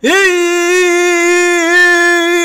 Eh,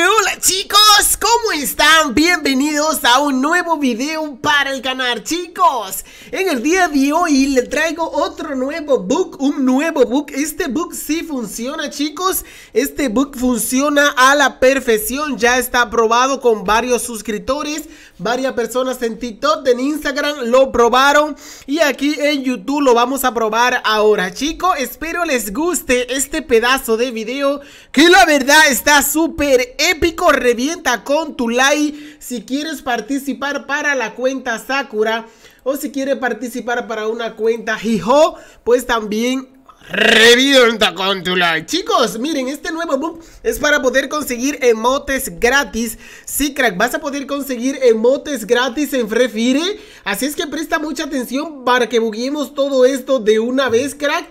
hola chicos, ¿cómo están? Bienvenidos a un nuevo video para el canal chicos en el día de hoy le traigo otro nuevo book, un nuevo book. Este book sí funciona, chicos. Este book funciona a la perfección. Ya está aprobado con varios suscriptores, varias personas en TikTok, en Instagram lo probaron y aquí en YouTube lo vamos a probar ahora, chicos. Espero les guste este pedazo de video que la verdad está súper épico. Revienta con tu like si quieres participar para la cuenta Sakura o si quiere participar para una cuenta Hijo, pues también Revienta con tu like. Chicos, miren, este nuevo book es para poder conseguir emotes gratis. Sí, crack, vas a poder conseguir emotes gratis en Free Así es que presta mucha atención para que buguemos todo esto de una vez, crack.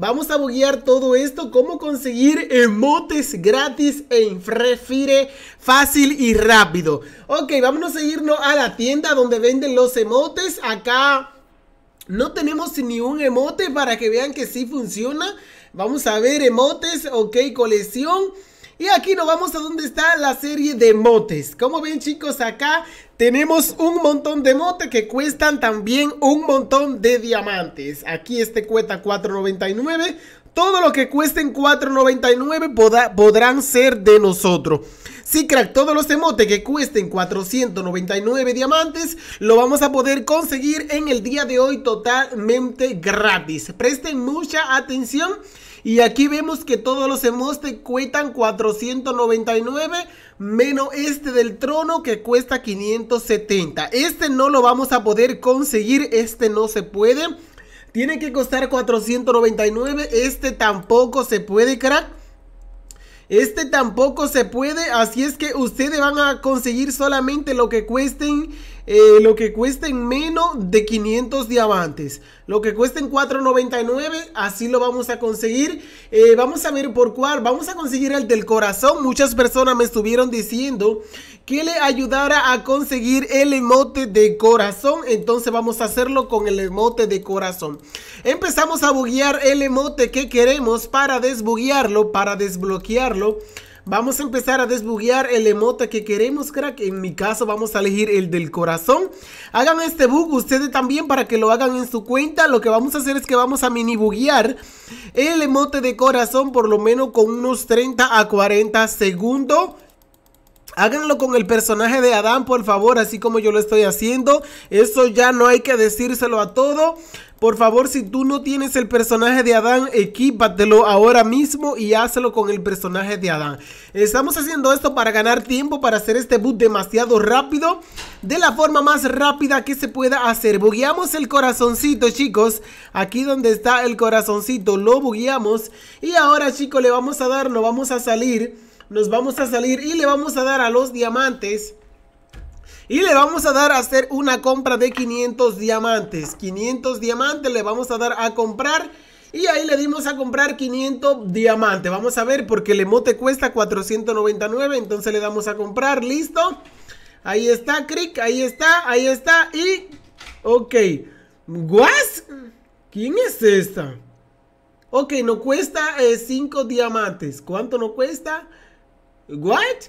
Vamos a buguear todo esto, cómo conseguir emotes gratis en Frefire fácil y rápido. Ok, vámonos a irnos a la tienda donde venden los emotes. Acá no tenemos ni un emote para que vean que sí funciona. Vamos a ver emotes, ok, colección. Y aquí nos vamos a donde está la serie de motes. Como ven chicos, acá tenemos un montón de mote que cuestan también un montón de diamantes. Aquí este cuesta 4.99. Todo lo que cuesten 4.99 podrán ser de nosotros. Si sí, crack, todos los emotes que cuesten 499 diamantes lo vamos a poder conseguir en el día de hoy totalmente gratis. Presten mucha atención y aquí vemos que todos los emotes cuestan 499 menos este del trono que cuesta 570. Este no lo vamos a poder conseguir, este no se puede. Tiene que costar 499, este tampoco se puede, crack. Este tampoco se puede, así es que ustedes van a conseguir solamente lo que cuesten eh, lo que en menos de 500 diamantes. Lo que en 4.99, así lo vamos a conseguir. Eh, vamos a ver por cuál. Vamos a conseguir el del corazón. Muchas personas me estuvieron diciendo que le ayudara a conseguir el emote de corazón. Entonces vamos a hacerlo con el emote de corazón. Empezamos a buguear el emote que queremos para desbuguearlo, para desbloquearlo. Vamos a empezar a desbuguear el emote que queremos, crack. En mi caso vamos a elegir el del corazón. Hagan este bug ustedes también para que lo hagan en su cuenta. Lo que vamos a hacer es que vamos a mini el emote de corazón por lo menos con unos 30 a 40 segundos. Háganlo con el personaje de Adán, por favor, así como yo lo estoy haciendo. Eso ya no hay que decírselo a todo. Por favor, si tú no tienes el personaje de Adán, equípatelo ahora mismo y hazlo con el personaje de Adán. Estamos haciendo esto para ganar tiempo, para hacer este boot demasiado rápido, de la forma más rápida que se pueda hacer. Bugueamos el corazoncito, chicos. Aquí donde está el corazoncito, lo bugueamos. Y ahora, chicos, le vamos a dar, nos vamos a salir nos vamos a salir y le vamos a dar a los diamantes. Y le vamos a dar a hacer una compra de 500 diamantes. 500 diamantes le vamos a dar a comprar. Y ahí le dimos a comprar 500 diamantes. Vamos a ver porque el emote cuesta 499. Entonces le damos a comprar. Listo. Ahí está, cric Ahí está, ahí está. Y... Ok. ¿Guas? ¿Quién es esta? Ok, no cuesta 5 eh, diamantes. ¿Cuánto no cuesta? What?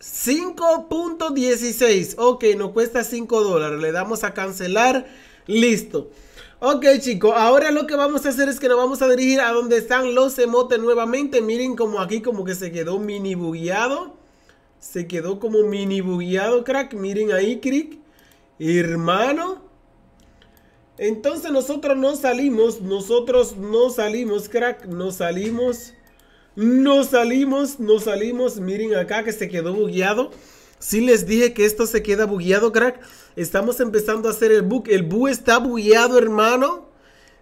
5.16. Ok, nos cuesta 5 dólares. Le damos a cancelar. Listo. Ok chicos, ahora lo que vamos a hacer es que nos vamos a dirigir a donde están los emotes nuevamente. Miren como aquí como que se quedó mini bugueado. Se quedó como mini bugueado, crack. Miren ahí, crick. Hermano. Entonces nosotros no salimos, nosotros no salimos, crack. No salimos. No salimos, no salimos. Miren acá que se quedó bugueado. Si les dije que esto se queda bugueado, crack. Estamos empezando a hacer el bug. El bug está bugueado, hermano.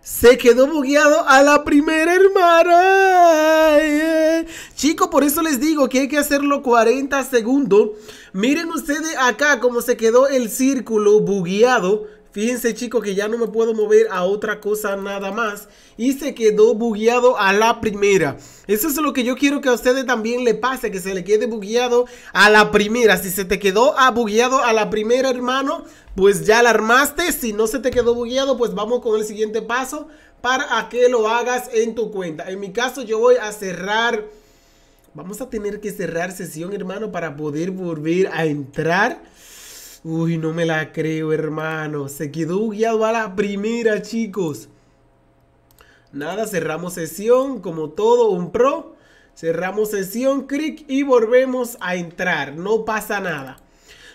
Se quedó bugueado a la primera hermana. Chico, por eso les digo que hay que hacerlo 40 segundos. Miren ustedes acá cómo se quedó el círculo bugueado. Fíjense chicos que ya no me puedo mover a otra cosa nada más. Y se quedó bugueado a la primera. Eso es lo que yo quiero que a ustedes también le pase. Que se le quede bugueado a la primera. Si se te quedó bugueado a la primera hermano. Pues ya la armaste. Si no se te quedó bugueado pues vamos con el siguiente paso. Para que lo hagas en tu cuenta. En mi caso yo voy a cerrar. Vamos a tener que cerrar sesión hermano para poder volver a entrar. Uy, no me la creo, hermano. Se quedó guiado a la primera, chicos. Nada, cerramos sesión, como todo, un pro. Cerramos sesión, clic y volvemos a entrar. No pasa nada.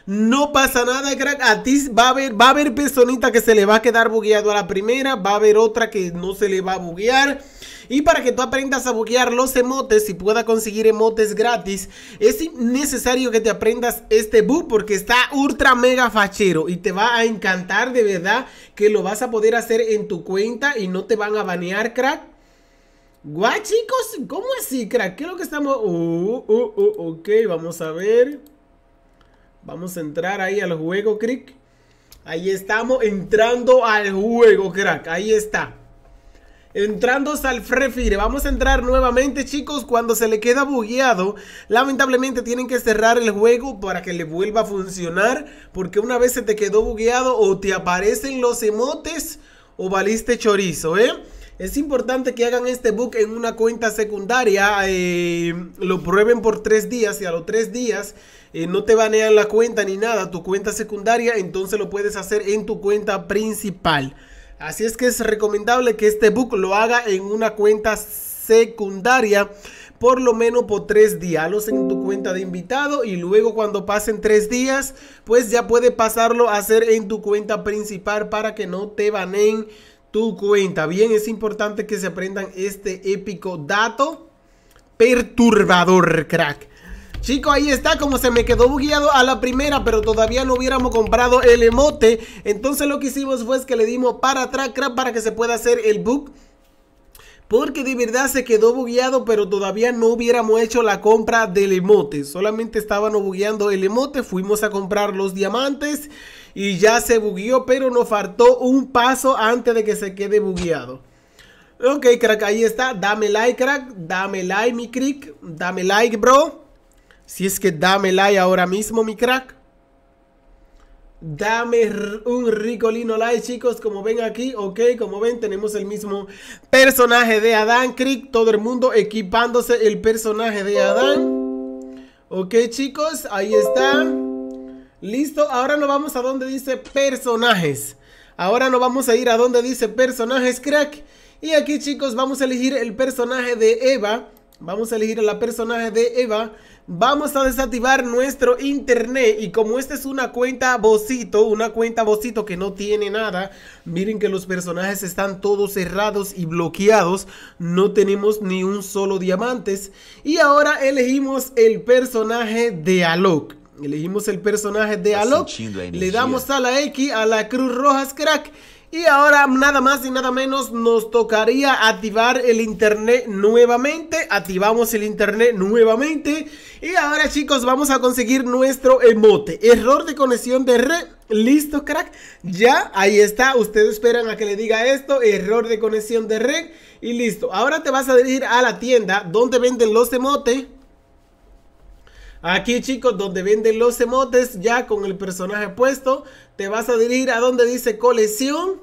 No pasa nada, crack. A ti va a haber, va a haber personita que se le va a quedar bugueado a la primera. Va a haber otra que no se le va a buguear. Y para que tú aprendas a buguear los emotes y pueda conseguir emotes gratis, es necesario que te aprendas este bug porque está ultra mega fachero y te va a encantar de verdad que lo vas a poder hacer en tu cuenta y no te van a banear, crack. Guau, chicos, ¿cómo así, crack? ¿Qué es lo que estamos...? Oh, oh, oh, ok, vamos a ver... Vamos a entrar ahí al juego, Crick. Ahí estamos entrando al juego, crack. Ahí está. Entrando al Fire. vamos a entrar nuevamente chicos, cuando se le queda bugueado, lamentablemente tienen que cerrar el juego para que le vuelva a funcionar, porque una vez se te quedó bugueado o te aparecen los emotes o valiste chorizo, ¿eh? Es importante que hagan este bug en una cuenta secundaria, eh, lo prueben por tres días y a los tres días eh, no te banean la cuenta ni nada, tu cuenta secundaria, entonces lo puedes hacer en tu cuenta principal. Así es que es recomendable que este book lo haga en una cuenta secundaria por lo menos por tres días. Los en tu cuenta de invitado y luego cuando pasen tres días, pues ya puede pasarlo a hacer en tu cuenta principal para que no te baneen tu cuenta. Bien, es importante que se aprendan este épico dato perturbador, crack. Chico, ahí está, como se me quedó bugueado a la primera, pero todavía no hubiéramos comprado el emote. Entonces lo que hicimos fue que le dimos para atrás, para que se pueda hacer el bug. Porque de verdad se quedó bugueado, pero todavía no hubiéramos hecho la compra del emote. Solamente estaban bugueando el emote, fuimos a comprar los diamantes y ya se bugueó, pero nos faltó un paso antes de que se quede bugueado. Ok, crack, ahí está. Dame like, crack. Dame like, mi crick. Dame like, bro. Si es que dame like ahora mismo, mi crack. Dame un rico lino like, chicos. Como ven aquí, ok. Como ven, tenemos el mismo personaje de Adán. Crick, todo el mundo equipándose el personaje de Adán. Ok, chicos, ahí está. Listo. Ahora nos vamos a donde dice personajes. Ahora nos vamos a ir a donde dice personajes, crack. Y aquí, chicos, vamos a elegir el personaje de Eva. Vamos a elegir a la personaje de Eva. Vamos a desactivar nuestro internet. Y como esta es una cuenta bocito, una cuenta bocito que no tiene nada, miren que los personajes están todos cerrados y bloqueados. No tenemos ni un solo diamantes. Y ahora elegimos el personaje de Alok. Elegimos el personaje de Alok. Le damos a la X, a la Cruz Rojas Crack. Y ahora nada más y nada menos nos tocaría activar el internet nuevamente. Activamos el internet nuevamente. Y ahora chicos vamos a conseguir nuestro emote. Error de conexión de red. Listo crack. Ya ahí está. Ustedes esperan a que le diga esto. Error de conexión de red. Y listo. Ahora te vas a dirigir a la tienda donde venden los emotes. Aquí chicos, donde venden los emotes, ya con el personaje puesto, te vas a dirigir a donde dice colección.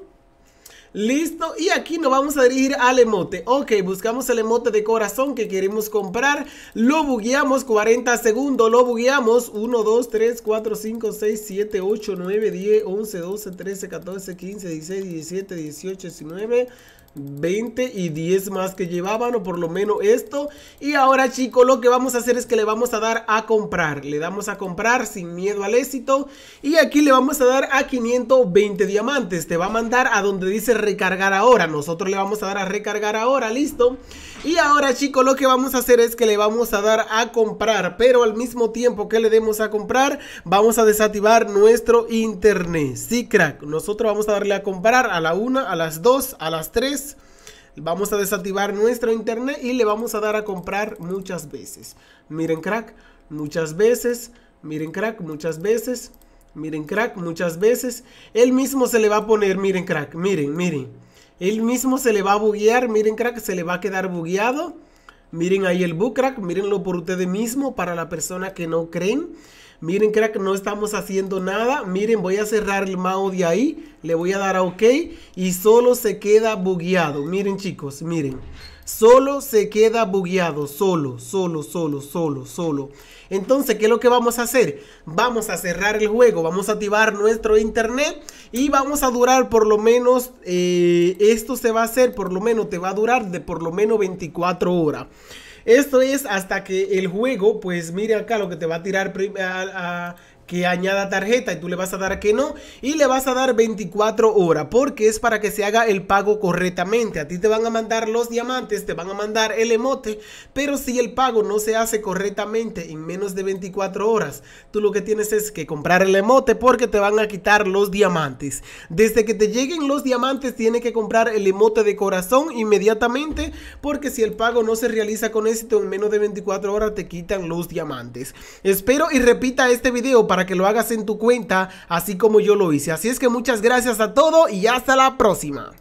Listo, y aquí nos vamos a dirigir al emote Ok, buscamos el emote de corazón que queremos comprar Lo bugueamos 40 segundos, lo bugueamos 1, 2, 3, 4, 5, 6, 7, 8, 9, 10, 11, 12, 13, 14, 15, 16, 17, 18, 19 20 y 10 más que llevaban o por lo menos esto y ahora chicos lo que vamos a hacer es que le vamos a dar a comprar le damos a comprar sin miedo al éxito y aquí le vamos a dar a 520 diamantes te va a mandar a donde dice recargar ahora nosotros le vamos a dar a recargar ahora listo y ahora chicos lo que vamos a hacer es que le vamos a dar a comprar, pero al mismo tiempo que le demos a comprar, vamos a desactivar nuestro internet. Sí, crack, nosotros vamos a darle a comprar a la 1, a las 2, a las 3. Vamos a desactivar nuestro internet y le vamos a dar a comprar muchas veces. Miren, crack, muchas veces. Miren, crack, muchas veces. Miren, crack, muchas veces. Él mismo se le va a poner, miren, crack, miren, miren. Él mismo se le va a buguear, miren crack, se le va a quedar bugueado. Miren ahí el bug crack, mírenlo por ustedes mismos para la persona que no creen. Miren crack, no estamos haciendo nada. Miren, voy a cerrar el mouse de ahí, le voy a dar a OK y solo se queda bugueado. Miren chicos, miren. Solo se queda bugueado, solo, solo, solo, solo, solo. Entonces, ¿qué es lo que vamos a hacer? Vamos a cerrar el juego, vamos a activar nuestro internet y vamos a durar por lo menos, eh, esto se va a hacer, por lo menos te va a durar de por lo menos 24 horas. Esto es hasta que el juego, pues mire acá lo que te va a tirar a que añada tarjeta y tú le vas a dar que no y le vas a dar 24 horas porque es para que se haga el pago correctamente. A ti te van a mandar los diamantes, te van a mandar el emote, pero si el pago no se hace correctamente en menos de 24 horas, tú lo que tienes es que comprar el emote porque te van a quitar los diamantes. Desde que te lleguen los diamantes tienes que comprar el emote de corazón inmediatamente porque si el pago no se realiza con éxito en menos de 24 horas te quitan los diamantes. Espero y repita este video para que lo hagas en tu cuenta, así como yo lo hice. Así es que muchas gracias a todo y hasta la próxima.